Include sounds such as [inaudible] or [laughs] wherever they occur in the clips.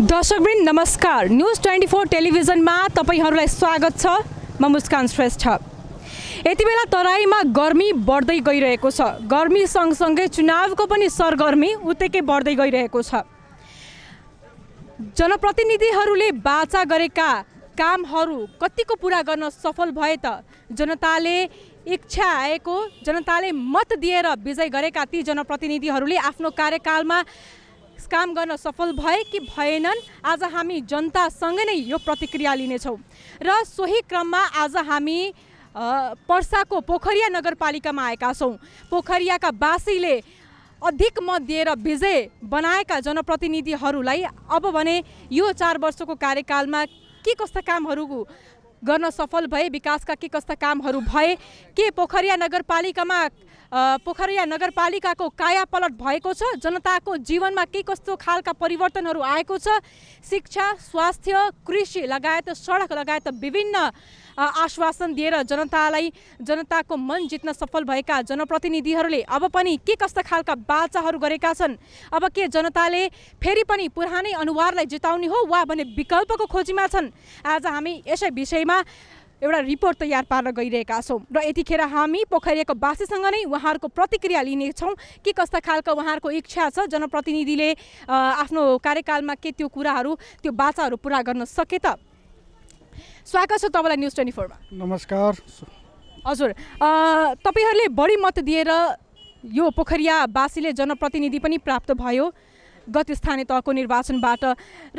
दर्शकवृन्द नमस्कार news twenty four टेलिभिजनमा तपाईँहरूलाई स्वागत छ म मुस्कान श्रेष्ठ यति बेला तराईमा गर्मी बढ्दै गइरहेको छ गर्मी सँगसँगै चुनावको पनि सरगर्मी उत्तिकै बढ्दै गइरहेको छ जनप्रतिनिधिहरूले बाचा गरेका कामहरू कतिको पुरा गर्न सफल भए त जनताले इच्छा आएको जनताले मत दिएर विजय गरेका ती जनप्रतिनिधिहरूले आफ्नो कार्यकालमा काम गर्न सफल भए कि भएनन् आज हामी जनतासँग नै यो प्रतिक्रिया लिनेछौँ र सोही क्रममा आज हामी पर्साको पोखरिया नगरपालिकामा आएका छौँ पोखरियाका बासीले अधिक मत दिएर विजय बनाएका जनप्रतिनिधिहरूलाई अब भने यो चार वर्षको कार्यकालमा के कस्ता कामहरू गर्न सफल भए विकासका के कस्ता कामहरू भए के पोखरिया नगरपालिकामा पोखरिया नगरपालिकाको कायापलट भएको छ जनताको जीवनमा के कस्तो खालका परिवर्तनहरू आएको छ शिक्षा स्वास्थ्य कृषि लगायत सडक लगायत विभिन्न आश्वासन दिएर जनतालाई जनताको मन जित्न सफल भएका जनप्रतिनिधिहरूले अब पनि के कस्ता खालका बाचाहरू गरेका छन् अब के जनताले फेरि पनि पुरानै अनुहारलाई जिताउने हो वा भने विकल्पको खोजीमा छन् आज हामी यसै विषयमा एउटा रिपोर्ट तयार पार्न गइरहेका छौँ र यतिखेर हामी पोखरियाको बासीसँग नै उहाँहरूको प्रतिक्रिया लिनेछौँ के कस्ता खालको उहाँहरूको इच्छा छ जनप्रतिनिधिले आफ्नो कार्यकालमा के त्यो कुराहरू त्यो बाचाहरू पुरा गर्न सके त स्वागत छ तपाईँलाई न्युज ट्वेन्टी फोरमा नमस्कार हजुर तपाईँहरूले बढी मत दिएर यो पोखरियावासीले जनप्रतिनिधि पनि प्राप्त भयो गत स्थानीय तहको निर्वाचनबाट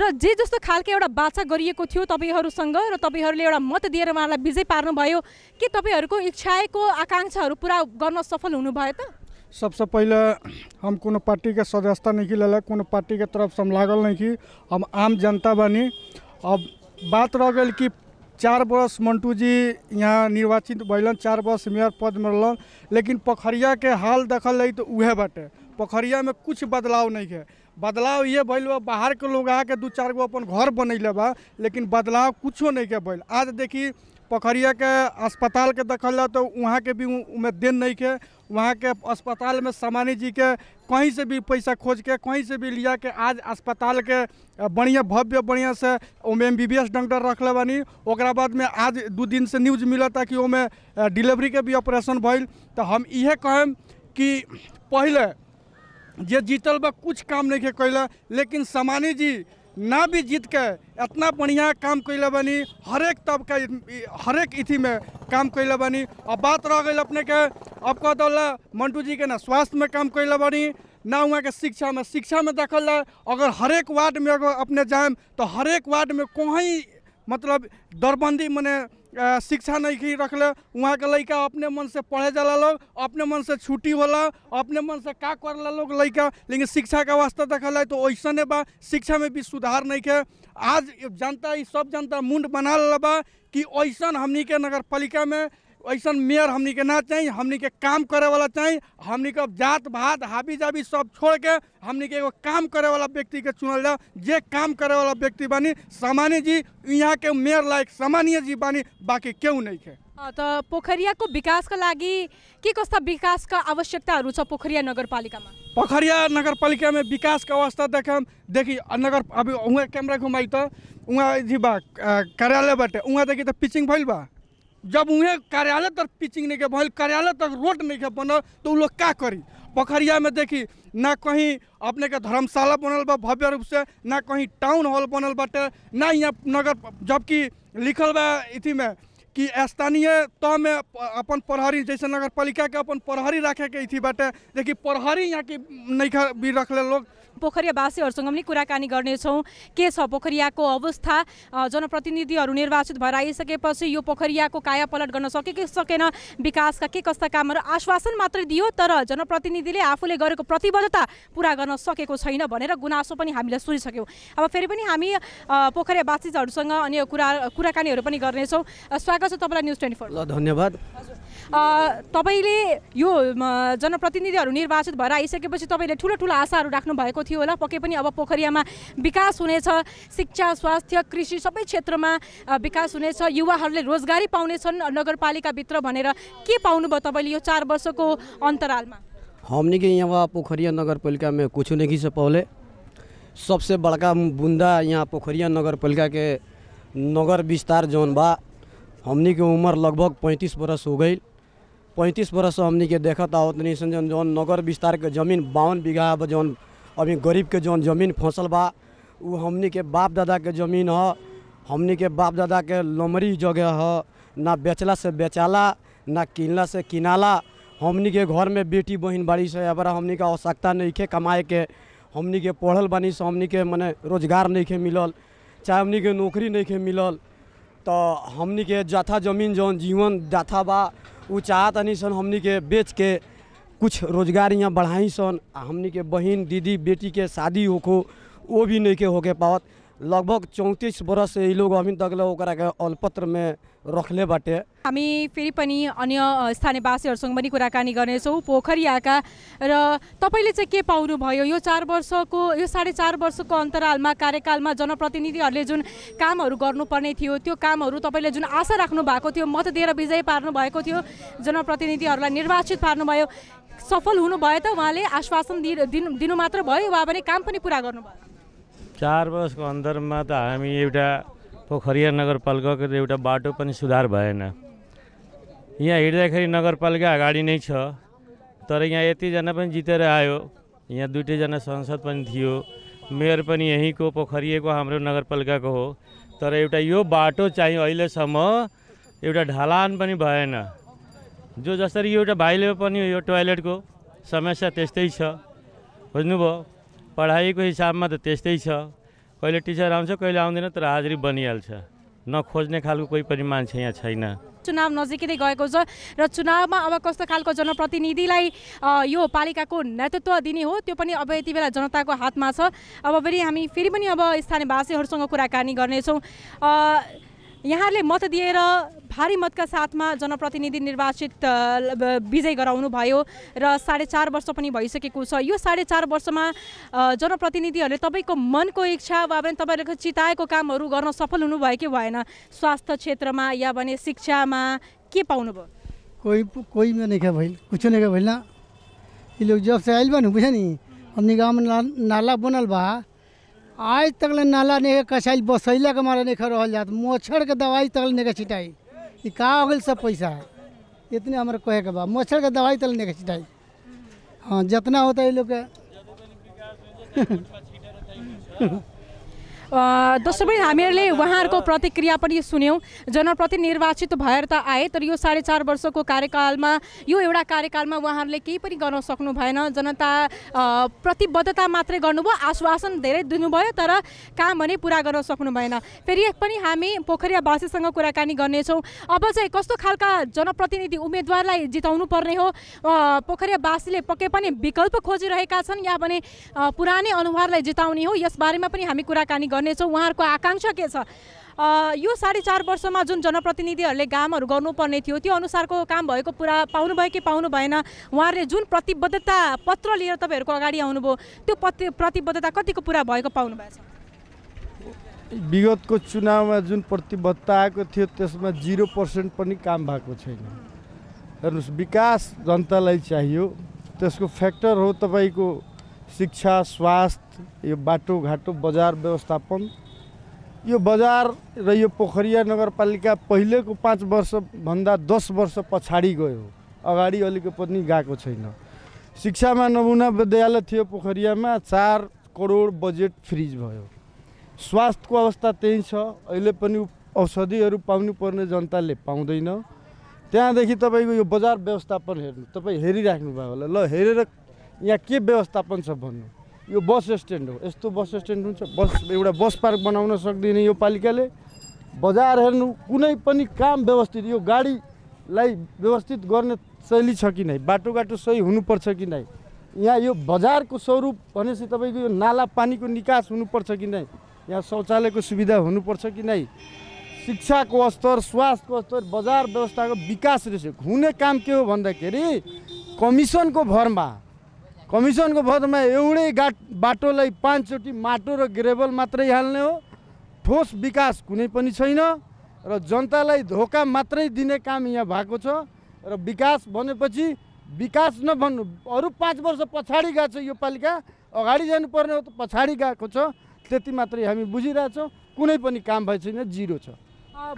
र जे जस्तो खालको एउटा बाछा गरिएको थियो तपाईँहरूसँग र तपाईँहरूले एउटा मत दिएर उहाँलाई विजय पार्नुभयो के तपाईँहरूको इच्छाएको आकाङ्क्षाहरू पुरा गर्न सफल हुनुभयो त सबसे पहिले हम कोनो पार्टी सदस्यता नै कि कोनो पार्टी तरफ नै लागल नै कि हम आम जनता बनी अब बात रह गेल कि चार बरस मंटू जी यहाँ निर्वाचित बैलन चार बरस मेयर पद में रहन लेकिन पोखरिया के हाल देखल रही तो उहे बाटे पोखरिया में कुछ बदलाव नहीं है बदलाव ये भैल बा बाहर के लोग आके दू चार गो अपन घर बनैले बा लेकिन बदलाव कुछो नहीं के भैल आज देखी पोखरिया के अस्पताल के देखल तो वहाँ के भी उम्मीद दिन नहीं है वहाँ के अस्पताल में सामान्य जी के कहीं से भी पैसा खोज के कहीं से भी लिया के आज अस्पताल के बढ़िया भव्य बढ़िया से M B B S doctor रखले बनी ओकरा बाद में आज दू दिन से न्यूज था कि में डिलीवरी के भी ऑपरेशन भल तो हम इे कहम कि पहले जे जीतल बा कुछ काम नहीं के कैला लेकिन सामान्य जी ना भी जीत के इतना बढ़िया काम बनी हर एक तबका एक इथी में काम कैले बनी अब बात रह गई अपने के अब कह दल मंटू जी के ना स्वास्थ्य में काम कैले बनी ना वहाँ के शिक्षा में शिक्षा में देखल अगर हर एक वार्ड में अगर अपने जाए तो हर एक वार्ड में कहीं मतलब दरबंदी मैंने शिक्षा नहीं रखल वहाँ के लड़का अपने मन से पढ़े जाला लोग अपने मन से छुट्टी होला अपने मन से का करला लोग लड़का लेकिन शिक्षा का वास्ते देखल है तो ऐसा बा शिक्षा में भी सुधार नहीं है आज जनता सब जनता मुंड बना ला बा कि ऐसा हमनी नगर पालिका में ऐसा मेयर हमने के ना चाहिए हमने के काम करे वाला चाहिए हमने के जात भात हाबी जाबी सब छोड़ के हमने के एगो काम करे वाला व्यक्ति के चुनल जाओ जे काम करे वाला व्यक्ति बानी सामान्य जी यहाँ के मेयर लायक सामान्य जी बानी बाकी क्यों नहीं है हाँ, तो विकास का लागि कि कस्ता विकास का आवश्यकता पोखरिया नगर में पोखरिया विकास का अवस्था देख देखी नगर अभी वहाँ कैमरा घुमाई तो वहाँ जी बा वहाँ देखी तो पिचिंग भइल बा जब उन्हें कार्यालय तक पिचिंग नहीं के भल कार्यालय तक रोड नहीं के बनल तो लोग क्या करी पोखरिया में देखी ना कहीं अपने के धर्मशाला बनल बा भव्य रूप से ना कहीं टाउन हॉल बनल बाटे ना यहाँ नगर जबकि लिखल बा इथी में कि स्थानीय तो में अपन प्रहरी जैसे नगर पालिका के अपन प्रहरी रखे के इथी बाटे देखिए प्रहरी यहाँ की नहीं भी रख ले लोग पोखरियावासीहरूसँग पनि कुराकानी गर्नेछौँ के छ पोखरियाको अवस्था जनप्रतिनिधिहरू निर्वाचित भएर आइसकेपछि यो पोखरियाको कायापलट गर्न सके कि सकेन विकासका के कस्ता कामहरू आश्वासन मात्रै दियो तर जनप्रतिनिधिले आफूले गरेको प्रतिबद्धता पुरा गर्न सकेको छैन भनेर गुनासो पनि हामीले सुनिसक्यौँ अब फेरि पनि हामी पोखरियावासीहरूसँग अन्य कुरा कुराकानीहरू पनि गर्नेछौँ स्वागत छ तपाईँलाई न्युज ट्वेन्टी फोर धन्यवाद तपाईँले यो जनप्रतिनिधिहरू निर्वाचित भएर आइसकेपछि तपाईँले ठुलो ठुलो आशाहरू राख्नु भएको थियो होला पक्कै पनि अब पोखरियामा विकास हुनेछ शिक्षा स्वास्थ्य कृषि सबै क्षेत्रमा विकास हुनेछ युवाहरूले रोजगारी पाउनेछन् नगरपालिकाभित्र भनेर के पाउनुभयो तपाईँले यो चार वर्षको अन्तरालमा हामी कि यहाँ पोखरिया नगरपालिकामा कुछ नै से पहले सबसे बड़का बुन्दा यहाँ पोखरिया नगरपालिका के नगर विस्तार जौन बा हमनिक उमर लगभग पैँतिस वर्ष हो गई पैंतीस बरस हमने के देखा था उतनी जो जौन नगर विस्तार के जमीन बावन बीघा जो जौन अभी गरीब के जौन जमीन फसल बा वो हमने के बाप दादा के जमीन है हमने के बाप दादा के लमरी जगह है ना बेचला से बेचाला ना किनला से किनाला हमने के घर में बेटी बहन बड़ी से अब हमने के आवश्यकता नहीं है कमाए के हमने के पढ़ल बनी से हमने के मने रोजगार नहीं है मिलल चाहे हमने के नौकरी नहीं है मिलल तो हमने के जाथा जमीन जौन जीवन जाथा बा वो चाहत सन हमनी के बेच के कुछ रोजगार यहाँ बढ़ाई सन हमनी के बहन दीदी बेटी के शादी होखो वो भी नहीं के होके पावत लगभग चौंतीस बरस ये लोग अभी तक लगे अलपत्र में रखले बाटे हामी फेरि पनि अन्य स्थानीयवासीहरूसँग पनि कुराकानी गर्नेछौँ पोखरियाका र तपाईँले चाहिँ के पाउनुभयो यो चार वर्षको यो साढे चार वर्षको अन्तरालमा कार्यकालमा जनप्रतिनिधिहरूले जुन कामहरू गर्नुपर्ने थियो त्यो कामहरू तपाईँले जुन आशा राख्नु भएको थियो मत दिएर विजय पार्नु भएको थियो जनप्रतिनिधिहरूलाई निर्वाचित पार्नुभयो सफल हुनुभयो त उहाँले आश्वासन दिनु दिनु मात्र भयो वा पनि काम पनि पुरा गर्नुभयो चार वर्षको अन्तरमा त हामी एउटा पोखरिया नगरपालिकाको एउटा बाटो पनि सुधार भएन यहाँ हिँड्दाखेरि नगरपालिका अगाडि नै छ तर यहाँ यतिजना पनि जितेर आयो यहाँ दुइटैजना सांसद पनि थियो मेयर पनि यहीँको पोखरिएको हाम्रो नगरपालिकाको हो तर एउटा यो बाटो चाहिँ अहिलेसम्म एउटा ढलान पनि भएन जो जसरी एउटा भाइले पनि यो टोयलेटको समस्या त्यस्तै छ बुझ्नुभयो पढाइको हिसाबमा त त्यस्तै छ कहिले टिचर आउँछ कहिले आउँदैन तर हाजिरी बनिहाल्छ नखोज्ने खालको कोही पनि मान्छे यहाँ छैन चुनाव नजिकै गएको छ र चुनावमा अब कस्तो खालको जनप्रतिनिधिलाई यो पालिकाको नेतृत्व दिने हो त्यो पनि अब यति बेला जनताको हातमा छ अब फेरि हामी फेरि पनि अब स्थानीयवासीहरूसँग कुराकानी गर्नेछौँ यहाँले मत दिएर भारी मतका साथमा जनप्रतिनिधि निर्वाचित विजय गराउनु भयो र साढे चार वर्ष पनि भइसकेको छ यो साढे चार वर्षमा जनप्रतिनिधिहरूले तपाईँको मनको इच्छा वा भने तपाईँहरूको चिताएको कामहरू गर्न सफल हुनुभयो कि भएन स्वास्थ्य क्षेत्रमा या भने शिक्षामा के पाउनुभयो कोही कोही में नहीं भैल कुछ नै भैल यी लोक जब से अहिले पनि बुझ्यो नि हामी गाउँमा नाला बनल भए आज तक ले नाला नहीं कसाई बसैला के मारा नहीं रहल जात मच्छर के दवाई तक नहीं छिटाई ये का हो गई सब पैसा इतने हमारे कहे के बा मच्छर के दवाई तक नहीं छिटाई हाँ जितना होता है लोग [laughs] दोस्रो पनि हामीहरूले उहाँहरूको प्रतिक्रिया पनि सुन्यौँ निर्वाचित भएर त आए तर यो साढे चार वर्षको कार्यकालमा यो एउटा कार्यकालमा उहाँहरूले केही पनि गर्न सक्नु भएन जनता प्रतिबद्धता मात्रै गर्नुभयो आश्वासन धेरै दिनुभयो तर काम भने पुरा गर्न सक्नु भएन फेरि पनि हामी पोखरियावासीसँग कुराकानी गर्नेछौँ अब चाहिँ कस्तो खालका जनप्रतिनिधि उम्मेदवारलाई जिताउनु पर्ने हो पोखरियावासीले पक्कै पनि विकल्प खोजिरहेका छन् या भने पुरानै अनुहारलाई जिताउने हो यसबारेमा पनि हामी कुराकानी गर्छौँ गर्नेछौँ उहाँहरूको आकाङ्क्षा के छ यो साढे चार वर्षमा जुन जनप्रतिनिधिहरूले कामहरू गर्नुपर्ने थियो त्यो अनुसारको काम भएको पुरा पाउनुभयो कि पाउनु भएन उहाँहरूले जुन प्रतिबद्धता पत्र लिएर तपाईँहरूको अगाडि आउनुभयो त्यो प्रति प्रतिबद्धता कतिको पुरा भएको पाउनु भएको छ विगतको चुनावमा जुन प्रतिबद्धता आएको थियो त्यसमा जिरो पर्सेन्ट पनि काम भएको छैन हेर्नुहोस् विकास जनतालाई चाहियो त्यसको फ्याक्टर हो तपाईँको शिक्षा स्वास्थ्य यो बाटोघाटो बजार व्यवस्थापन यो बजार र यो पोखरिया नगरपालिका पहिलेको पाँच वर्षभन्दा दस वर्ष पछाडि गयो अगाडि अलिक पनि गएको छैन शिक्षामा नमुना विद्यालय थियो पोखरियामा चार करोड बजेट फ्रिज भयो स्वास्थ्यको अवस्था त्यही छ अहिले पनि औषधिहरू पाउनुपर्ने जनताले पाउँदैन त्यहाँदेखि तपाईँको यो बजार व्यवस्थापन हेर्नु तपाईँ हेरिराख्नुभयो होला ल हेरेर यहाँ के व्यवस्थापन छ भन्नु यो बस स्ट्यान्ड हो यस्तो बस स्ट्यान्ड हुन्छ बस एउटा बस पार्क बनाउन सक्दैन यो पालिकाले बजार हेर्नु कुनै पनि काम व्यवस्थित यो गाडीलाई व्यवस्थित गर्ने शैली छ कि नै बाटोघाटो सही हुनुपर्छ कि नै यहाँ यो बजारको स्वरूप भनेपछि तपाईँको यो नाला पानीको निकास हुनुपर्छ कि नै यहाँ शौचालयको सुविधा हुनुपर्छ कि नै शिक्षाको स्तर स्वास्थ्यको स्तर बजार व्यवस्थाको विकास रहेछ हुने काम के हो भन्दाखेरि कमिसनको भरमा कमिसनको पदमा एउटै गा बाटोलाई पाँचचोटि माटो र ग्रेभल मात्रै हाल्ने हो ठोस विकास कुनै पनि छैन र जनतालाई धोका मात्रै दिने काम यहाँ भएको छ र विकास भनेपछि विकास नभन्नु अरू पाँच वर्ष पछाडि गएको छ यो पालिका अगाडि जानुपर्ने हो त पछाडि गएको छ त्यति मात्रै हामी बुझिरहेछौँ कुनै पनि काम भए छैन जिरो छ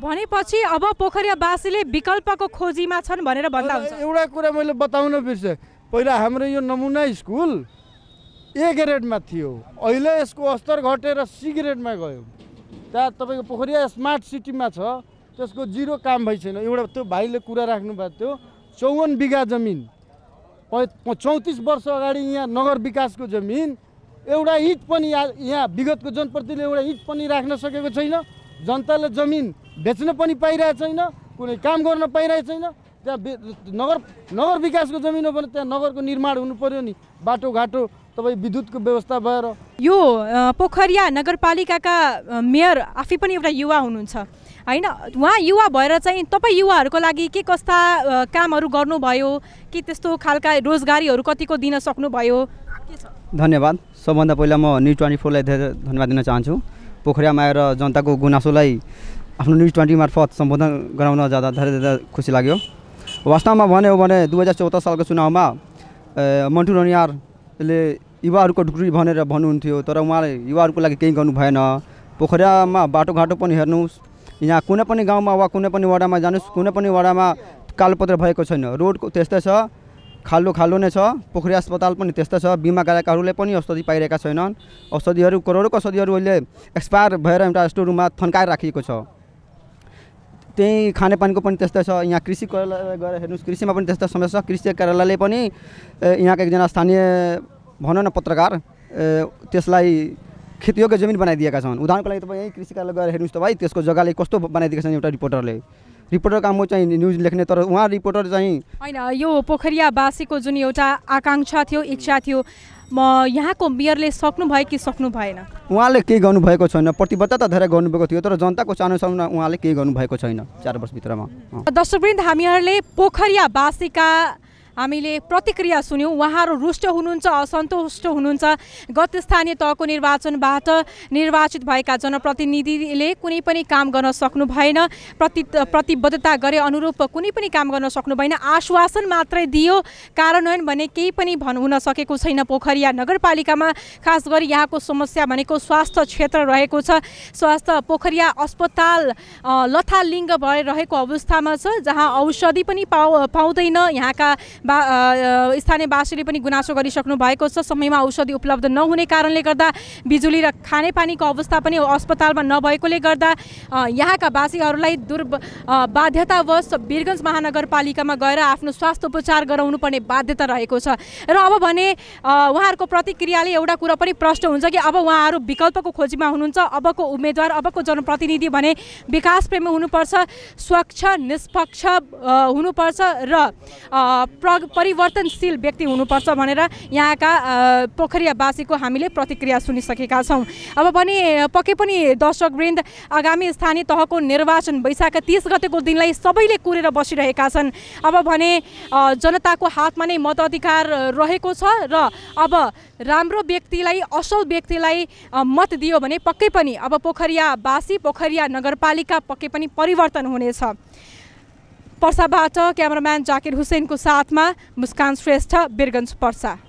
भनेपछि अब पोखरियावासीले विकल्पको खोजीमा छन् भनेर भन्दा एउटा कुरा मैले बताउन बिर्सेँ पहिला हाम्रो यो नमुना स्कुल ए ग्रेडमा थियो अहिले यसको अस्तर घटेर सी ग्रेडमा गयो त्यहाँ तपाईँको पोखरिया स्मार्ट सिटीमा छ त्यसको जिरो काम भएको एउटा त्यो भाइले कुरा राख्नुभएको थियो चौवन बिघा जमिन चौतिस वर्ष अगाडि यहाँ नगर विकासको जमिन एउटा इट पनि यहाँ विगतको जनप्रतिले एउटा इट पनि राख्न सकेको छैन जनताले जमिन बेच्न पनि पाइरहेको छैन कुनै काम गर्न पाइरहेको छैन त्यहाँ नगर नगर विकासको जमिन हो भने त्यहाँ नगरको निर्माण हुनु पर्यो नि बाटोघाटो तपाईँ विद्युतको व्यवस्था भएर यो पोखरिया नगरपालिकाका मेयर आफै पनि एउटा युवा हुनुहुन्छ होइन उहाँ युवा भएर चाहिँ तपाईँ युवाहरूको लागि के कस्ता कामहरू गर्नुभयो के त्यस्तो खालका रोजगारीहरू कतिको दिन सक्नुभयो धन्यवाद सबभन्दा पहिला म न्युज ट्वेन्टी फोरलाई धेरै धन्यवाद दिन चाहन्छु पोखरियामा आएर जनताको गुनासोलाई आफ्नो न्युज ट्वेन्टी मार्फत सम्बोधन गराउन जाँदा धेरै धेरै खुसी लाग्यो वास्तवमा भन्यो भने दुई हजार चौध सालको चुनावमा मन्टु रनियारले युवाहरूको ढुक्री भनेर भन्नुहुन्थ्यो तर उहाँले युवाहरूको लागि केही गर्नु भएन पोखरामा बाटोघाटो पनि हेर्नुहोस् यहाँ कुनै पनि गाउँमा वा कुनै पनि वडामा जानुहोस् कुनै पनि वडामा कालोपत्र भएको छैन रोडको त्यस्तै छ खाल्लो खालो नै छ पोखरी अस्पताल पनि त्यस्तै छ बिमा कार्यकाहरूले पनि औषधि पाइरहेका छैनन् औषधिहरू करोडौँको औषधिहरू अहिले एक्सपायर भएर एउटा स्टोर रुममा थन्काएर राखिएको छ त्यहीँ खानेपानीको पनि त्यस्तै छ यहाँ कृषि कार्यालय गएर हेर्नुहोस् कृषिमा पनि त्यस्तो समस्या छ कृषि कार्यालयले पनि यहाँको एकजना स्थानीय भनौँ न पत्रकार त्यसलाई खेतीयोग्य जमिन बनाइदिएका छन् उदाहरणको लागि तपाईँ यहीँ कृषि कार्यालय गएर हेर्नुहोस् त भाइ त्यसको जग्गाले कस्तो बनाइदिएका छन् एउटा रिपोर्टरले रिपोर्टर काम चाहिँ न्युज लेख्ने तर उहाँ रिपोर्टर चाहिँ होइन यो पोखरियावासीको जुन एउटा आकाङ्क्षा थियो इच्छा थियो म यहाँको मेयरले सक्नु भयो कि सक्नु भएन उहाँले केही गर्नुभएको छैन प्रतिबद्धता धेरै गर्नुभएको थियो तर जनताको चाहनासँग उहाँले केही गर्नुभएको छैन चार वर्षभित्रमा दर्शकवृन्द हामीहरूले पोखरियावासीका हामीले प्रतिक्रिया सुन्यौँ उहाँहरू रुष्ट हुनुहुन्छ असन्तुष्ट हुनुहुन्छ गत स्थानीय तहको निर्वाचनबाट निर्वाचित भएका जनप्रतिनिधिले कुनै पनि काम गर्न सक्नु भएन प्रति प्रतिबद्धता गरे अनुरूप कुनै पनि काम गर्न सक्नु भएन आश्वासन मात्रै दियो कार्यान्वयन भने केही पनि भन् हुन सकेको छैन पोखरिया नगरपालिकामा खास गरी यहाँको समस्या भनेको स्वास्थ्य क्षेत्र रहेको छ स्वास्थ्य पोखरिया अस्पताल लथालिङ्ग भएर रहेको अवस्थामा छ जहाँ औषधि पनि पाउ पाउँदैन यहाँका बा स्थानीयवासीले पनि गुनासो गरिसक्नु भएको छ समयमा औषधि उपलब्ध नहुने कारणले गर्दा बिजुली र खानेपानीको अवस्था पनि अस्पतालमा नभएकोले गर्दा यहाँका वासीहरूलाई दुर् बाध्यतावश वीरगन्ज महानगरपालिकामा गएर आफ्नो स्वास्थ्य उपचार गराउनुपर्ने बाध्यता रहेको छ र अब भने उहाँहरूको प्रतिक्रियाले एउटा कुरा पनि प्रष्ट हुन्छ कि अब उहाँहरू विकल्पको खोजीमा हुनुहुन्छ अबको उम्मेद्वार अबको जनप्रतिनिधि भने विकासप्रेमी हुनुपर्छ स्वच्छ निष्पक्ष हुनुपर्छ र परिवर्तनशील व्यक्ति हुनुपर्छ भनेर यहाँका पोखरियावासीको हामीले प्रतिक्रिया सुनिसकेका छौँ अब पनि पक्कै पनि दर्शकवृन्द आगामी स्थानीय तहको निर्वाचन वैशाख तिस गतेको दिनलाई सबैले कुरेर बसिरहेका छन् अब भने जनताको हातमा नै मताधिकार रहेको छ र अब राम्रो व्यक्तिलाई असल व्यक्तिलाई मत दियो भने पक्कै पनि अब पोखरियावासी पोखरिया नगरपालिका पक्कै पनि परिवर्तन हुनेछ पर्साबाट क्यामराम्यान जाकिर हुसेनको साथमा मुस्कान श्रेष्ठ बिरगन्ज पर्सा